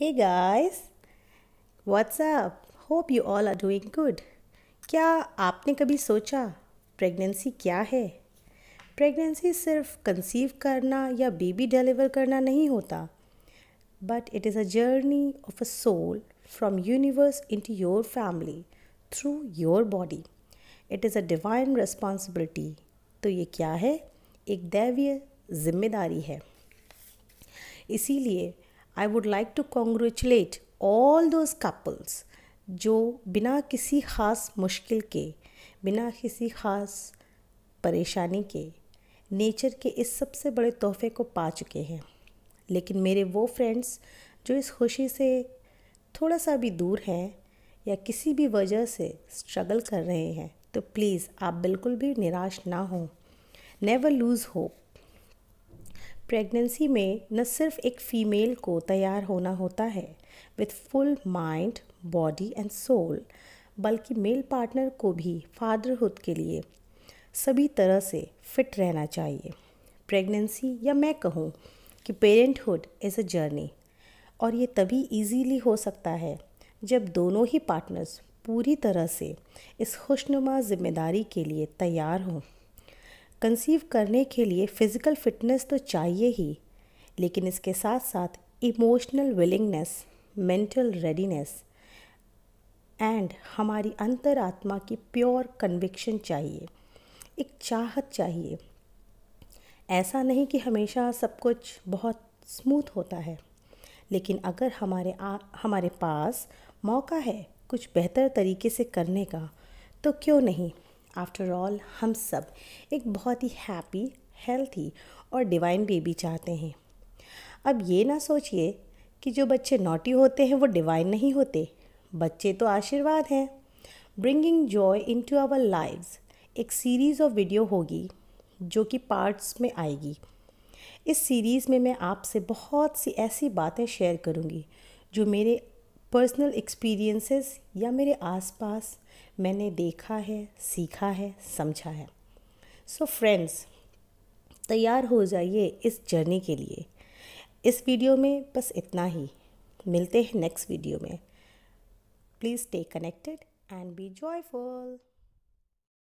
hey guys what's up hope you all are doing good क्या आपने कभी सोचा प्रेगनेंसी क्या है प्रेगनेंसी सिर्फ कंसीव करना या बेबी डिलीवर करना नहीं होता but it is a journey of a soul from universe into your family through your body it is a divine responsibility तो ये क्या है एक दैवीय जिम्मेदारी है इसीलिए I would like to congratulate all those couples जो बिना किसी ख़ास मुश्किल के बिना किसी ख़ास परेशानी के नेचर के इस सबसे बड़े तोहफे को पा चुके हैं लेकिन मेरे वो फ्रेंड्स जो इस खुशी से थोड़ा सा भी दूर हैं या किसी भी वजह से स्ट्रगल कर रहे हैं तो प्लीज़ आप बिल्कुल भी निराश ना हों नेवर लूज़ होप प्रेगनेंसी में न सिर्फ एक फ़ीमेल को तैयार होना होता है with full mind body and soul बल्कि मेल पार्टनर को भी फादरहुड के लिए सभी तरह से फिट रहना चाहिए प्रेगनेंसी या मैं कहूँ कि पेरेंटहुड इज़ अ जर्नी और ये तभी इजीली हो सकता है जब दोनों ही पार्टनर्स पूरी तरह से इस खुशनुमा जिम्मेदारी के लिए तैयार हों कंसीव करने के लिए फ़िज़िकल फ़िटनेस तो चाहिए ही लेकिन इसके साथ साथ emotional willingness mental readiness and हमारी अंतरात्मा की प्योर कन्विक्शन चाहिए एक चाहत चाहिए ऐसा नहीं कि हमेशा सब कुछ बहुत स्मूथ होता है लेकिन अगर हमारे आ, हमारे पास मौका है कुछ बेहतर तरीके से करने का तो क्यों नहीं आफ्टर ऑल हम सब एक बहुत ही हैप्पी हेल्थी और डिवाइन बेबी चाहते हैं अब ये ना सोचिए कि जो बच्चे नोटी होते हैं वो डिवाइन नहीं होते बच्चे तो आशीर्वाद हैं bringing joy into our live एक सीरीज़ ऑफ वीडियो होगी जो कि पार्ट्स में आएगी इस सीरीज़ में मैं आपसे बहुत सी ऐसी बातें शेयर करूँगी जो मेरे पर्सनल एक्सपीरियंसेस या मेरे आसपास मैंने देखा है सीखा है समझा है सो so फ्रेंड्स तैयार हो जाइए इस जर्नी के लिए इस वीडियो में बस इतना ही मिलते हैं नेक्स्ट वीडियो में please stay connected and be joyful